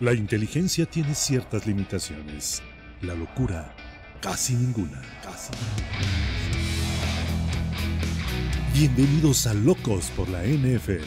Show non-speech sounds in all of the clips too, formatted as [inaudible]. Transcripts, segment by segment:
La inteligencia tiene ciertas limitaciones. La locura, casi ninguna. Bienvenidos a Locos por la NFL.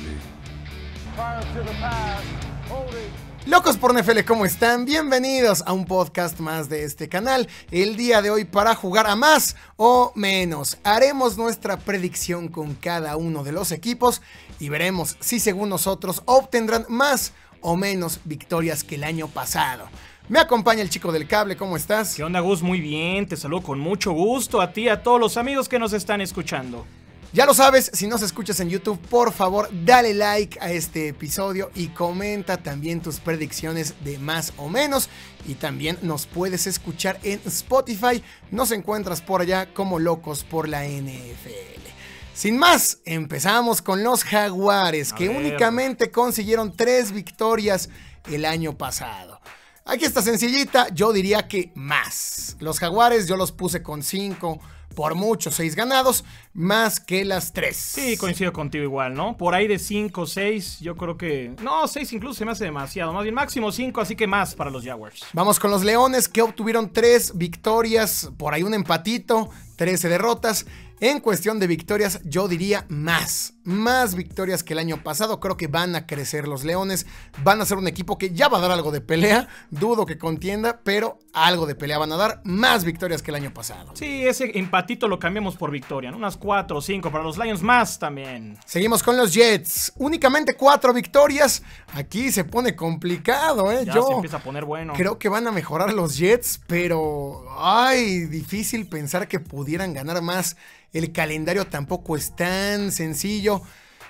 Locos por NFL, ¿cómo están? Bienvenidos a un podcast más de este canal. El día de hoy para jugar a más o menos. Haremos nuestra predicción con cada uno de los equipos y veremos si según nosotros obtendrán más o menos victorias que el año pasado. Me acompaña el chico del cable, ¿cómo estás? ¿Qué onda, Gus? Muy bien, te saludo con mucho gusto a ti y a todos los amigos que nos están escuchando. Ya lo sabes, si nos escuchas en YouTube, por favor, dale like a este episodio y comenta también tus predicciones de más o menos. Y también nos puedes escuchar en Spotify. Nos encuentras por allá como locos por la NFL. Sin más, empezamos con los Jaguares, que únicamente consiguieron tres victorias el año pasado. Aquí está sencillita, yo diría que más. Los Jaguares yo los puse con cinco, por mucho seis ganados, más que las tres. Sí, coincido contigo igual, ¿no? Por ahí de 5, 6, yo creo que... No, 6 incluso se me hace demasiado, más bien máximo 5, así que más para los Jaguars. Vamos con los Leones que obtuvieron 3 victorias, por ahí un empatito, 13 derrotas. En cuestión de victorias, yo diría más, más victorias que el año pasado. Creo que van a crecer los Leones, van a ser un equipo que ya va a dar algo de pelea. Dudo que contienda, pero algo de pelea van a dar, más victorias que el año pasado. Sí, ese empatito lo cambiamos por victoria, ¿no? Unas 4, 5 para los Lions más también. Seguimos con los Jets. Únicamente 4 victorias. Aquí se pone complicado, ¿eh? Ya Yo se empieza a poner bueno. Creo que van a mejorar los Jets, pero. Ay, difícil pensar que pudieran ganar más. El calendario tampoco es tan sencillo.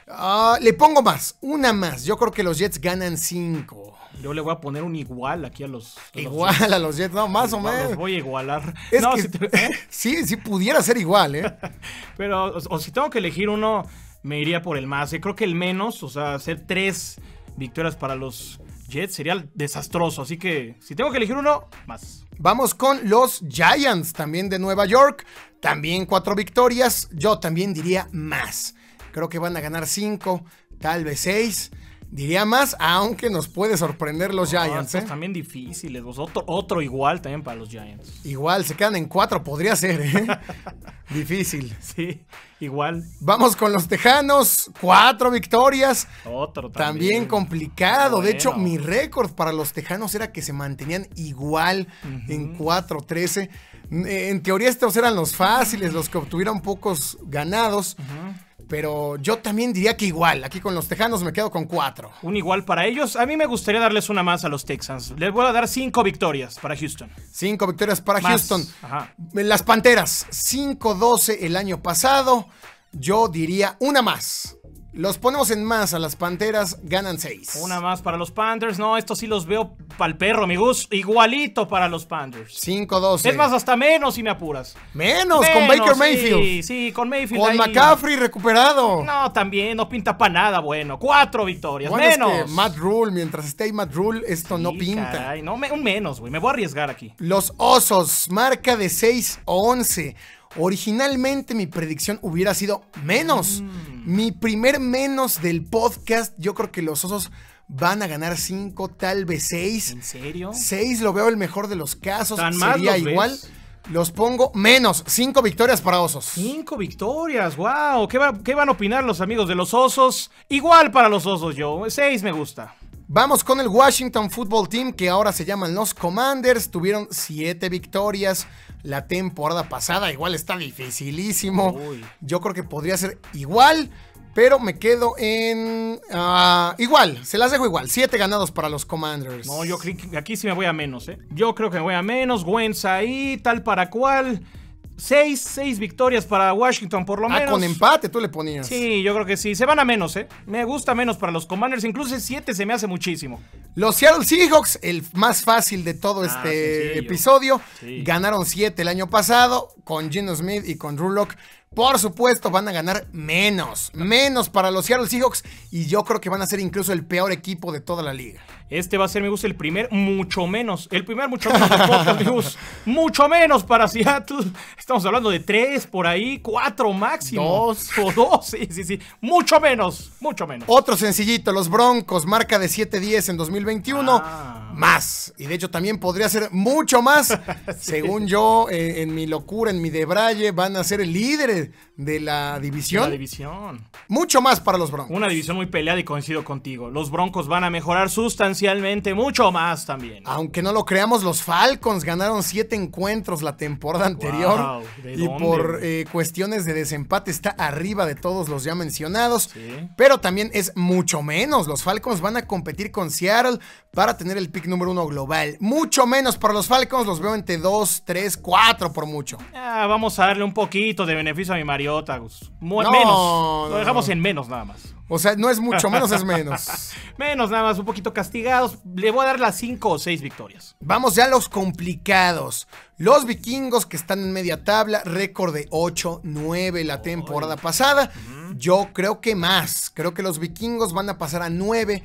Ah, le pongo más, una más. Yo creo que los Jets ganan cinco. Yo le voy a poner un igual aquí a los. igual a los Jets, no, más o menos. voy a igualar. si ¿eh? [laughs] pudiera ser igual, ¿eh? [laughs] Pero, si tengo que elegir uno, me iría por el más. creo que el menos, o sea, hacer tres victorias para los Jets sería desastroso. Así que, si tengo que elegir uno, más. Vamos con los Giants, también de Nueva York. También cuatro victorias. Yo también diría más. Creo que van a ganar cinco, tal vez seis. Diría más, aunque nos puede sorprender los Giants. También ¿eh? difíciles. Otro, otro igual también para los Giants. Igual, se quedan en cuatro, podría ser. ¿eh? [laughs] Difícil. Sí, igual. Vamos con los Tejanos. Cuatro victorias. Otro también. También complicado. De hecho, mi récord para los Tejanos era que se mantenían igual en 4-13. En teoría estos eran los fáciles, los que obtuvieron pocos ganados. Ajá. Pero yo también diría que igual. Aquí con los Tejanos me quedo con cuatro. Un igual para ellos. A mí me gustaría darles una más a los Texans. Les voy a dar cinco victorias para Houston. Cinco victorias para Houston. Las Panteras, 5-12 el año pasado. Yo diría una más. Los ponemos en más a las Panteras, ganan seis. Una más para los Panthers. No, esto sí los veo para el perro, amigos. Igualito para los Panthers. 5-12. Es más, hasta menos si me apuras. Menos, con Baker Mayfield. Sí, sí, con Mayfield. Con McCaffrey recuperado. No, también, no pinta para nada bueno. Cuatro victorias, menos. Matt Rule, mientras esté ahí Matt Rule, esto no pinta. no, un menos, güey. Me voy a arriesgar aquí. Los Osos, marca de 6-11. Originalmente mi predicción hubiera sido menos. Mm. Mi primer menos del podcast, yo creo que los osos van a ganar 5, tal vez 6. ¿En serio? 6 lo veo el mejor de los casos. Sería igual. Los pongo menos. Cinco victorias para osos. Cinco victorias, wow. ¿Qué, ¿Qué, van a opinar los amigos de los osos? Igual para los osos yo. Seis me gusta. Vamos con el Washington Football Team, que ahora se llaman los Commanders. Tuvieron siete victorias la temporada pasada. Igual está dificilísimo. Yo creo que podría ser igual, pero me quedo en. Ah, igual, se las dejo igual. Siete ganados para los Commanders. No, yo creo que aquí sí me voy a menos, ¿eh? Yo creo que me voy a menos. Güenza ahí, tal para cual. Seis, victorias para Washington, por lo ah, menos. con empate tú le ponías. Sí, yo creo que sí. Se van a menos, ¿eh? Me gusta menos para los Commanders. Incluso siete se me hace muchísimo. Los Seattle Seahawks, el más fácil de todo ah, este episodio, ganaron siete el año pasado con Gino Smith y con Rulock por supuesto, van a ganar menos, menos para los Seattle Seahawks y yo creo que van a ser incluso el peor equipo de toda la liga. Este va a ser, mi gusto, el primer mucho menos, el primer mucho menos de Mucho menos para Seattle. Estamos hablando de tres por ahí, cuatro máximo. Dos. O dos, sí, sí, sí. Mucho menos, mucho menos. Otro sencillito, los Broncos, marca de 7-10 en 2021 más. Y de hecho también podría ser mucho más. [laughs] Según yo, eh, en, mi locura, en mi debraye, van a ser el líder de la división. división. Mucho más para los Broncos. Una división muy peleada y coincido contigo. Los Broncos van a mejorar sustancialmente, mucho más también. Aunque no lo creamos, los Falcons ganaron siete encuentros la temporada anterior. y por eh, cuestiones de desempate está arriba de todos los ya mencionados. Pero también es mucho menos. Los Falcons van a competir con Seattle para tener el pick número uno global. Mucho menos para los Falcons, los veo entre 2, 3, 4 por mucho. Ah, vamos a darle un poquito de beneficio a mi Mariota, menos. Lo dejamos en menos nada más. O sea, no es mucho, menos es menos. [laughs] menos nada más, un poquito castigados. Le voy a dar las 5 o 6 victorias. Vamos ya a los complicados. Los vikingos que están en media tabla, récord de 8-9 la temporada pasada. Yo creo que más. Creo que los vikingos van a pasar a 9,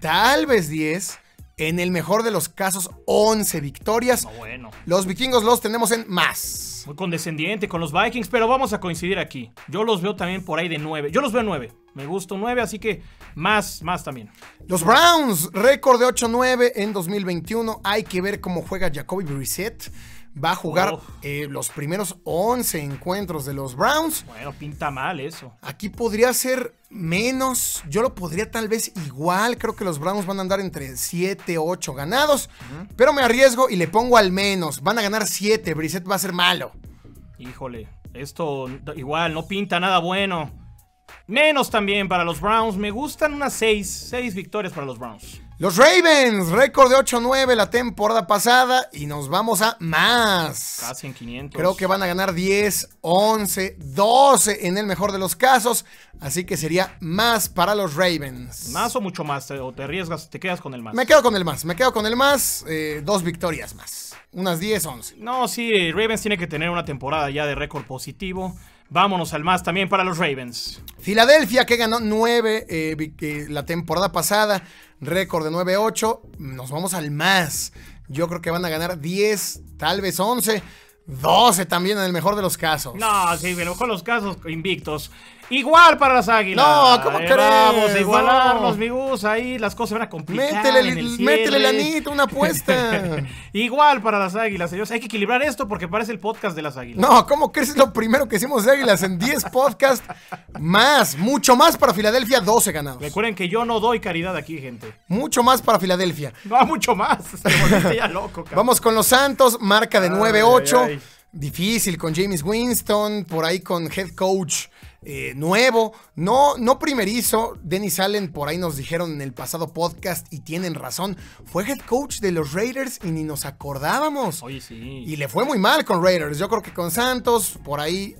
tal vez 10. En el mejor de los casos, 11 victorias. bueno. Los vikingos los tenemos en más. Muy condescendiente con los Vikings, pero vamos a coincidir aquí. Yo los veo también por ahí de 9. Yo los veo 9. Me gusta 9, así que más, más también. Los Browns, récord de 8-9 en 2021. Hay que ver cómo juega Jacoby Brissett va a jugar eh, los primeros 11 encuentros de los Browns. Bueno, pinta mal eso. Aquí podría ser menos, yo lo podría tal vez igual, creo que los Browns van a andar entre 7, 8 ganados, pero me arriesgo y le pongo al menos, van a ganar 7, Brissett va a ser malo. Híjole, esto igual no pinta nada bueno. Menos también para los Browns, me gustan unas 6, 6 victorias para los Browns. Los Ravens, récord de 8-9 la temporada pasada y nos vamos a más. Casi en 500. Creo que van a ganar 10, 11, 12 en el mejor de los casos, así que sería más para los Ravens. ¿Más o mucho más? ¿O te arriesgas, te quedas con el más? Me quedo con el más, me quedo con el más, eh, dos victorias más, unas 10, 11. No, sí, Ravens tiene que tener una temporada ya de récord positivo. Vámonos al más también para los Ravens. Filadelfia que ganó 9 eh, eh, la temporada pasada, récord de 9-8. Nos vamos al más. Yo creo que van a ganar 10, tal vez 11. 12 también en el mejor de los casos. No, sí, en los casos, invictos. Igual para las águilas. No, ¿cómo Vamos a igualarnos, mi Ahí las cosas van a complicar. Métele, la eh. anita, una apuesta. [laughs] Igual para las águilas, señores. Hay que equilibrar esto porque parece el podcast de las águilas. No, ¿cómo crees? Lo primero que hicimos de águilas en 10 podcasts. Más, mucho más para Filadelfia, 12 ganados. Recuerden que yo no doy caridad aquí, gente. Mucho más para Filadelfia. No, [laughs] mucho más. loco, cabrón. Vamos con los Santos, marca de 9-8. Difícil con James Winston, por ahí con head coach. Eh, nuevo, no, no primerizo. Dennis Allen, por ahí nos dijeron en el pasado podcast y tienen razón, fue head coach de los Raiders y ni nos acordábamos. sí. Y le fue muy mal con Raiders. Yo creo que con Santos, por ahí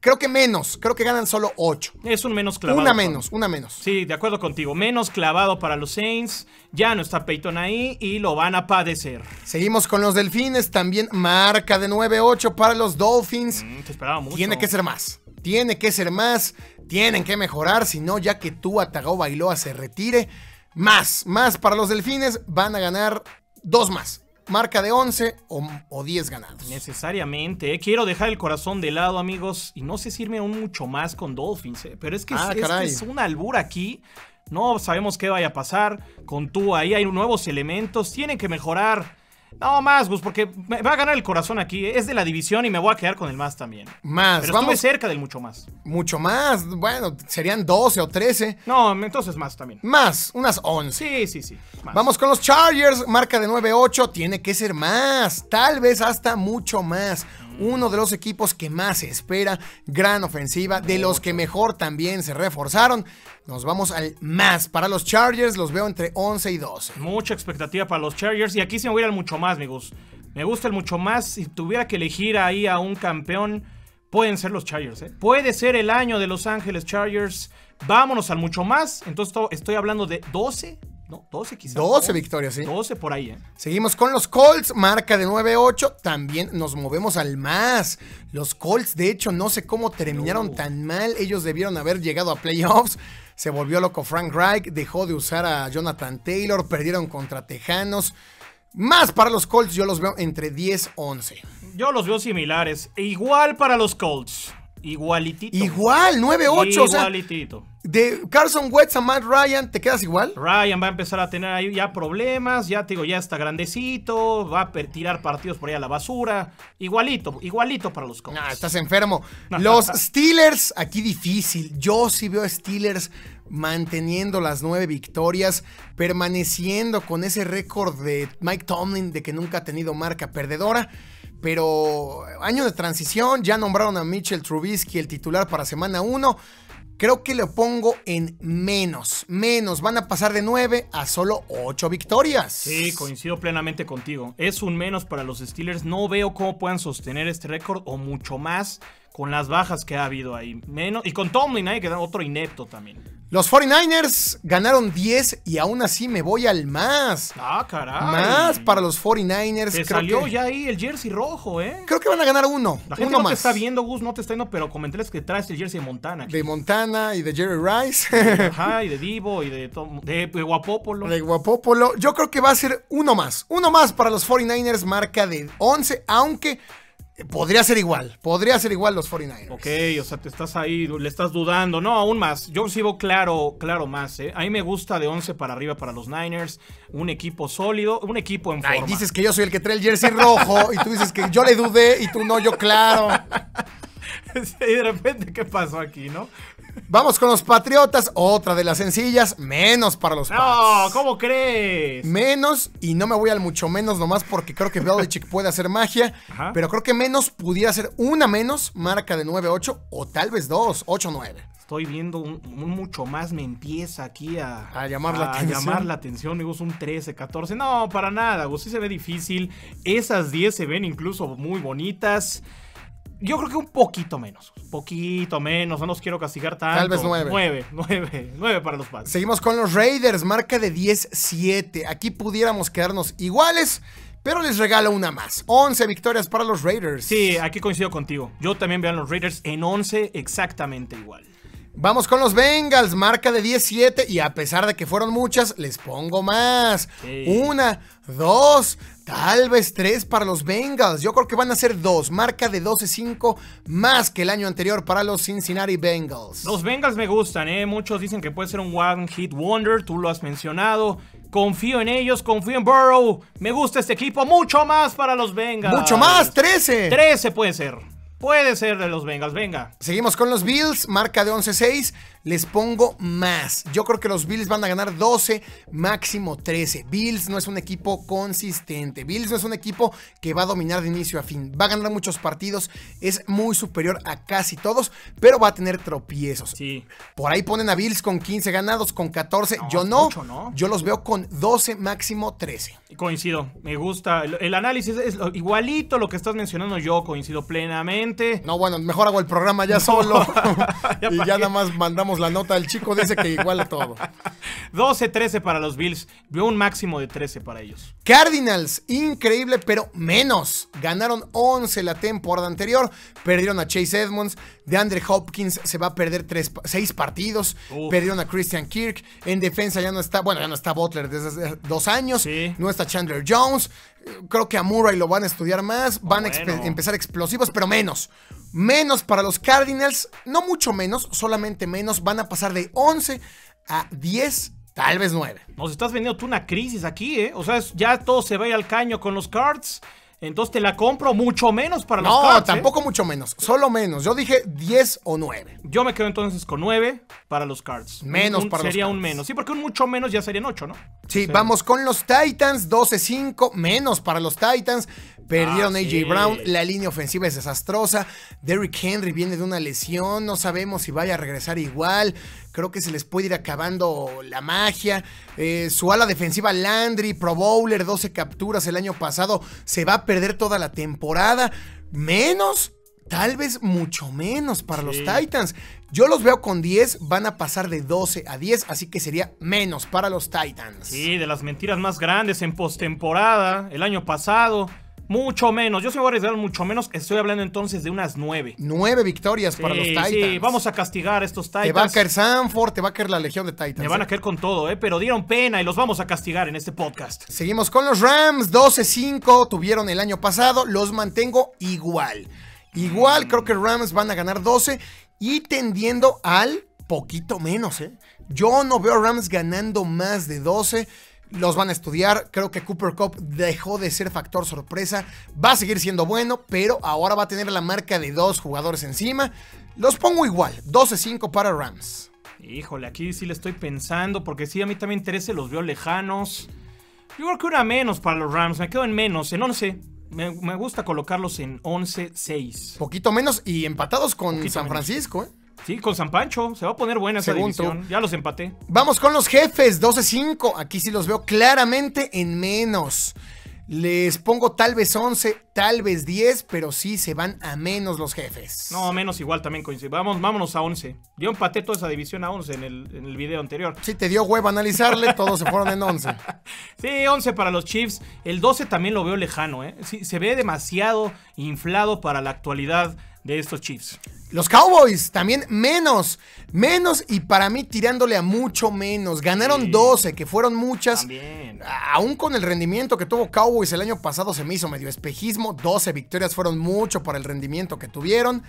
Creo que menos, creo que ganan solo 8. Es un menos clavado. Una menos, una menos. Sí, de acuerdo contigo. Menos clavado para los Saints. Ya no está Peyton ahí y lo van a padecer. Seguimos con los Delfines. También marca de 9-8 para los Dolphins. Mm, te mucho. Tiene que ser más. Tiene que ser más, tienen que mejorar, si no, ya que Atagó Bailoa se retire, más, más para los delfines, van a ganar dos más. Marca de 11 o, 10 ganados. Necesariamente. Eh, quiero dejar el corazón de lado, amigos. Y no sé si irme aún mucho más con Dolphins. Eh, pero es que, ah, es, una albura aquí. No sabemos qué vaya a pasar con tú Ahí hay nuevos elementos. Tienen que mejorar no, más, Gus, porque me va a ganar el corazón aquí. Es de la división y me voy a quedar con el más también. Más, Pero vamos. cerca del mucho más. Mucho más, bueno, serían 12 o 13. No, entonces más también. Más, unas 11. Sí, sí, sí. Vamos con los Chargers, marca de 9-8. Tiene que ser más, tal vez hasta mucho más uno de los equipos que más se espera, gran ofensiva, de los que mejor también se reforzaron. Nos vamos al más. Para los Chargers los veo entre 11 y 12. Mucha expectativa para los Chargers. Y aquí se me voy al mucho más, amigos. Me gusta el mucho más. Si tuviera que elegir ahí a un campeón, pueden ser los Chargers. ¿eh? Puede ser el año de Los Ángeles Chargers. Vámonos al mucho más. Entonces estoy hablando de 12, no, 12 quizás. 12 victorias, sí. 12 por ahí, ¿eh? Seguimos con los Colts, marca de 9-8. También nos movemos al más. Los Colts, de hecho, no sé cómo terminaron tan mal. Ellos debieron haber llegado a playoffs se volvió loco Frank Reich, dejó de usar a Jonathan Taylor, perdieron contra Tejanos. Más para los Colts, yo los veo entre 10-11. Yo los veo similares. Igual para los Colts. Igualitito. Igual, 9-8. Igualitito. De Carson Wentz a Matt Ryan, ¿te quedas igual? Ryan va a empezar a tener ya problemas, ya te digo, ya está grandecito, va a tirar partidos por ahí a la basura. Igualito, igualito para los Colts. estás enfermo. Los [laughs] Steelers, aquí difícil. Yo sí veo a Steelers manteniendo las nueve victorias, permaneciendo con ese récord de Mike Tomlin de que nunca ha tenido marca perdedora pero año de transición, ya nombraron a Mitchell Trubisky el titular para semana 1. Creo que lo pongo en menos. Menos. Van a pasar de 9 a solo 8 victorias. Sí, coincido plenamente contigo. Es un menos para los Steelers. No veo cómo puedan sostener este récord o mucho más con las bajas que ha habido ahí. Menos, y con Tomlin ahí, ¿eh? que dar otro inepto también. Los 49ers ganaron 10 y aún así me voy al más. Ah, caray. Más para los 49ers. creo salió ya ahí el jersey rojo, ¿eh? Creo que van a ganar uno. La gente no te está viendo, Gus, no te está viendo, pero comentarles que traes el jersey de Montana. De Montana y de Jerry Rice. Ajá, y [laughs] de Divo y de, Guapopolo. de, Guapopolo. Guapópolo. De Guapópolo. Yo creo que va a ser uno más. Uno más para los 49ers, marca de 11, aunque Podría ser igual, podría ser igual los 49ers. Ok, o sea, te estás ahí, le estás dudando. No, aún más. Yo sigo claro, claro más. ¿eh? A mí me gusta de 11 para arriba para los Niners. Un equipo sólido, un equipo en Ay, forma. dices que yo soy el que trae el jersey rojo y tú dices que yo le dudé y tú no, yo claro. [laughs] [laughs] y de repente, ¿qué pasó aquí, no? Vamos con los Patriotas, otra de las sencillas, menos para los No, ¿cómo crees? Menos, y no me voy al mucho menos nomás porque creo que Belichick puede hacer magia, pero creo que menos pudiera ser una menos, marca de 9-8 o tal vez 2, 8-9. Estoy viendo un, mucho más, me empieza aquí a, a llamar, la atención. llamar la atención, Digo, un 13, 14. No, para nada, vos sí se ve difícil. Esas 10 se ven incluso muy bonitas. Yo creo que un poquito menos. Un poquito menos. No nos quiero castigar tanto. Tal vez nueve. Nueve, [laughs] nueve. Nueve para los padres. Seguimos con los Raiders. Marca de 10-7. Aquí pudiéramos quedarnos iguales. Pero les regalo una más. 11 victorias para los Raiders. Sí, aquí coincido contigo. Yo también veo a los Raiders en 11 exactamente igual. Vamos con los Bengals, marca de 17 y a pesar de que fueron muchas, les pongo más. Una, dos, tal vez tres para los Bengals. Yo creo que van a ser dos, marca de 12-5 más que el año anterior para los Cincinnati Bengals. Los Bengals me gustan, ¿eh? muchos dicen que puede ser un One Hit Wonder, tú lo has mencionado. Confío en ellos, confío en Burrow. Me gusta este equipo mucho más para los Bengals. Mucho más, 13. 13 puede ser. Puede ser de los Bengals, venga. Seguimos con los Bills, marca de 11-6 les pongo más. Yo creo que los Bills van a ganar 12, máximo 13. Bills no es un equipo consistente. Bills no es un equipo que va a dominar de inicio a fin. Va a ganar muchos partidos, es muy superior a casi todos, pero va a tener tropiezos. Sí. Por ahí ponen a Bills con 15 ganados, con 14. yo no, Yo los veo con 12, máximo 13. Coincido, me gusta. El, análisis es igualito lo que estás mencionando, yo coincido plenamente. No, bueno, mejor hago el programa ya solo. [laughs] y ya nada más mandamos la nota. del chico dice que igual a todo. 12-13 [laughs] para los Bills. Vio un máximo de 13 para ellos. Cardinals, increíble, pero menos. Ganaron 11 la temporada anterior. Perdieron a Chase Edmonds. De Andre Hopkins se va a perder tres, seis partidos. Perdieron a Christian Kirk. En defensa ya no está, bueno, ya no está Butler desde hace dos años. No está Chandler Jones. Creo que a Murray lo van a estudiar más. Ah, van a empezar explosivos, pero menos. Menos para los Cardinals. No mucho menos, solamente menos. Van a pasar de 11 a 10 Tal vez nueve. Nos estás vendiendo tú una crisis aquí, ¿eh? O sea, ya todo se va al caño con los cards. Entonces te la compro mucho menos para los Cards. No, ¿eh? tampoco mucho menos, solo menos. Yo dije 10 o 9. Yo me quedo entonces con 9 para los Cards. Menos para los Cards. Sería un menos. Sí, porque un mucho menos ya serían 8, ¿no? sí. vamos con los Titans, 12-5, menos para los Titans. Perdieron ah, a AJ Brown, la línea ofensiva es desastrosa. Derrick Henry viene de una lesión, no sabemos si vaya a regresar igual. Creo que se les puede ir acabando la magia. Eh, su ala defensiva Landry, Pro Bowler, 12 capturas el año pasado, se va a perder toda la temporada. Menos Tal vez mucho menos para los Titans. Yo los veo con 10, van a pasar de 12 a 10, así que sería menos para los Titans. Sí, de las mentiras más grandes en postemporada, el año pasado. Mucho menos. Yo sí me voy a arriesgar mucho menos. Estoy hablando entonces de unas nueve. Nueve victorias para los Titans. Sí, vamos a castigar a estos Titans. Te va a caer Sanford, te va a caer la legión de Titans. Te van eh. a caer con todo, ¿eh? Pero dieron pena y los vamos a castigar en este podcast. Seguimos con los Rams. 12-5 tuvieron el año pasado. Los mantengo igual. Igual mm. creo que Rams van a ganar 12 y tendiendo al poquito menos, ¿eh? Yo no veo a Rams ganando más de 12 los van a estudiar. Creo que Cooper Cup dejó de ser factor sorpresa. Va a seguir siendo bueno, pero ahora va a tener la marca de dos jugadores encima. Los pongo igual, 12-5 para Rams. Híjole, aquí sí le estoy pensando, porque sí, a mí también 13 los veo lejanos. Yo creo que una menos para los Rams, me quedo en menos, en 11. Me, gusta colocarlos en 11-6. Poquito menos y empatados con San Francisco, ¿eh? Sí, con San Pancho. Se va a poner buena esa división. Ya los empaté. Vamos con los jefes, 12-5. Aquí sí los veo claramente en menos. Les pongo tal vez 11, tal vez 10, pero sí se van a menos los jefes. No, menos igual también coincide. vámonos a 11. Yo empaté toda esa división a 11 en el, video anterior. Sí, te dio huevo analizarle, todos se fueron en 11. [laughs] Sí, 11 para los Chiefs. El 12 también lo veo lejano, ¿eh? se ve demasiado inflado para la actualidad de estos Chiefs. Los Cowboys también menos, menos y para mí tirándole a mucho menos. Ganaron 12, que fueron muchas. También. Aún con el rendimiento que tuvo Cowboys el año pasado se me hizo medio espejismo. 12 victorias fueron mucho para el rendimiento que tuvieron.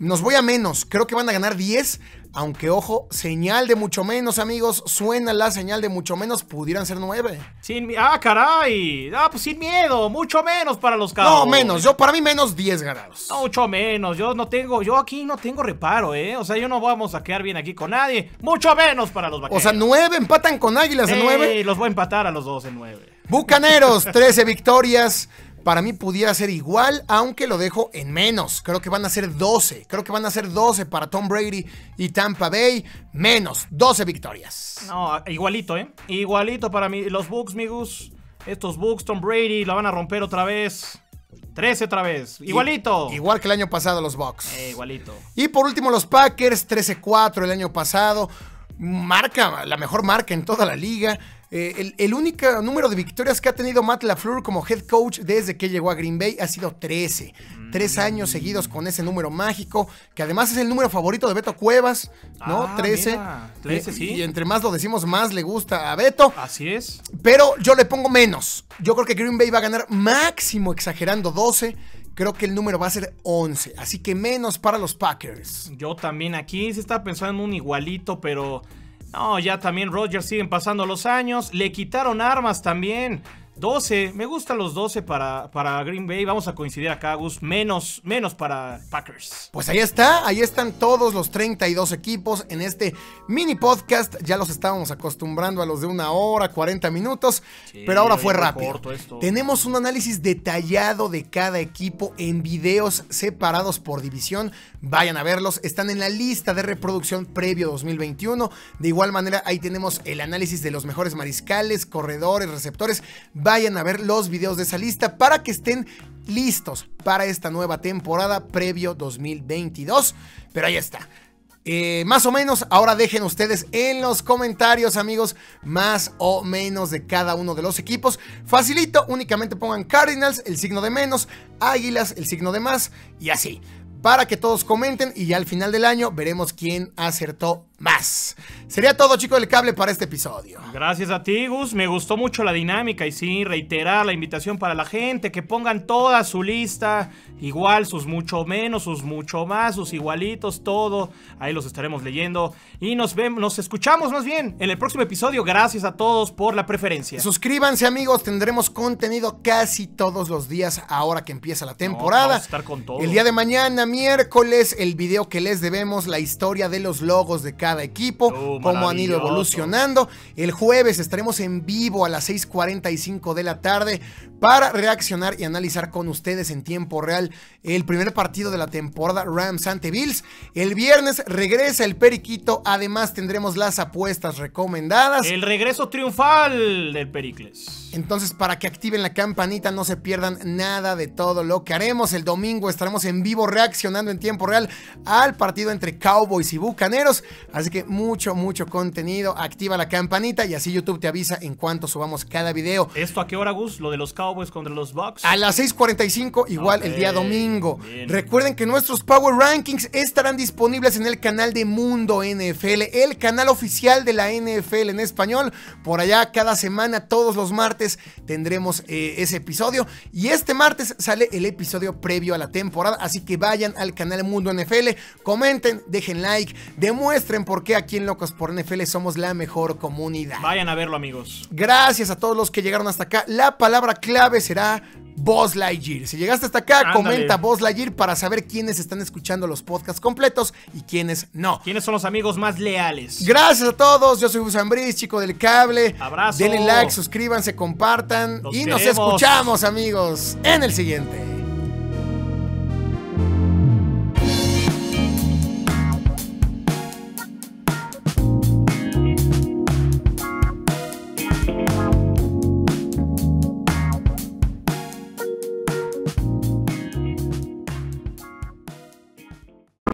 Nos voy a menos, creo que van a ganar 10, aunque ojo, señal de mucho menos, amigos, suena la señal de mucho menos, pudieran ser 9. Sin ah, caray. Ah, pues sin miedo, mucho menos para los caballos. No, menos, yo para mí menos 10 ganados. No, mucho menos, yo no tengo, yo aquí no tengo reparo, eh. O sea, yo no vamos a quedar bien aquí con nadie, mucho menos para los vaqueros. O sea, 9 empatan con Águilas en 9. Sí, los voy a empatar a los dos en 9. Bucaneros, 13 victorias para mí pudiera ser igual, aunque lo dejo en menos. Creo que van a ser 12. Creo que van a ser 12 para Tom Brady y Tampa Bay. Menos 12 victorias. No, igualito, ¿eh? Igualito para mí. Los Bucks, amigos. Estos Bucks, Tom Brady, la van a romper otra vez. 13 otra vez. Igualito. igual que el año pasado los Bucks. Eh, igualito. Y por último los Packers, 13-4 el año pasado. Marca, la mejor marca en toda la liga. Eh, el, único número de victorias que ha tenido Matt LaFleur como head coach desde que llegó a Green Bay ha sido 13. Mm, Tres años seguidos con ese número mágico, que además es el número favorito de Beto Cuevas, ¿no? 13. Ah, 13 eh, sí. Y entre más lo decimos, más le gusta a Beto. Así es. Pero yo le pongo menos. Yo creo que Green Bay va a ganar máximo, exagerando, 12 creo que el número va a ser 11. Así que menos para los Packers. Yo también aquí se estaba pensando en un igualito, pero no, ya también Roger siguen pasando los años. Le quitaron armas también. 12, me gustan los 12 para, para Green Bay. Vamos a coincidir acá, Gus. Menos, menos para Packers. Pues ahí está, ahí están todos los 32 equipos en este mini podcast. Ya los estábamos acostumbrando a los de una hora, 40 minutos, pero ahora fue rápido. Tenemos un análisis detallado de cada equipo en videos separados por división. Vayan a verlos, están en la lista de reproducción previo 2021. De igual manera, ahí tenemos el análisis de los mejores mariscales, corredores, receptores vayan a ver los videos de esa lista para que estén listos para esta nueva temporada previo 2022. Pero ahí está. Eh, más o menos, ahora dejen ustedes en los comentarios, amigos, más o menos de cada uno de los equipos. Facilito, únicamente pongan Cardinals, el signo de menos, Águilas, el signo de más, y así. Para que todos comenten y ya al final del año veremos quién acertó más. Sería todo, chicos del cable, para este episodio. Gracias a ti, Gus. Me gustó mucho la dinámica y sí, reiterar la invitación para la gente que pongan toda su lista, igual sus mucho menos, sus mucho más, sus igualitos, todo. Ahí los estaremos leyendo y nos vemos, nos escuchamos más bien en el próximo episodio. Gracias a todos por la preferencia. Suscríbanse, amigos. Tendremos contenido casi todos los días ahora que empieza la temporada. vamos a estar con todo. El día de mañana, miércoles, el video que les debemos, la historia de los logos de cada de equipo, uh, cómo han ido evolucionando. El jueves estaremos en vivo a las 6.45 de la tarde para reaccionar y analizar con ustedes en tiempo real el primer partido de la temporada Rams ante Bills. El viernes regresa el Periquito, además tendremos las apuestas recomendadas. El regreso triunfal del Pericles. Entonces, para que activen la campanita, no se pierdan nada de todo lo que haremos. El domingo estaremos en vivo reaccionando en tiempo real al partido entre Cowboys y Bucaneros. Así que mucho, mucho contenido. Activa la campanita y así YouTube te avisa en cuanto subamos cada video. ¿Esto a qué hora, Gus? Lo de los Cowboys contra los Bucks. A las 6.45, igual el día domingo. Recuerden que nuestros Power Rankings estarán disponibles en el canal de Mundo NFL, el canal oficial de la NFL en español. Por allá cada semana, todos los martes, tendremos eh, ese episodio. Y este martes sale el episodio previo a la temporada. Así que vayan al canal Mundo NFL, comenten, dejen like, demuestren por qué aquí en Locos por NFL somos la mejor comunidad. Vayan a verlo, amigos. Gracias a todos los que llegaron hasta acá. La palabra clave será Buzz Si llegaste hasta acá, comenta Buzz para saber quiénes están escuchando los podcasts completos y quiénes no. ¿Quiénes son los amigos más leales? Gracias a todos. Yo soy Usan chico del cable. Abrazo. Denle like, suscríbanse, compartan. y nos escuchamos, amigos, en el siguiente.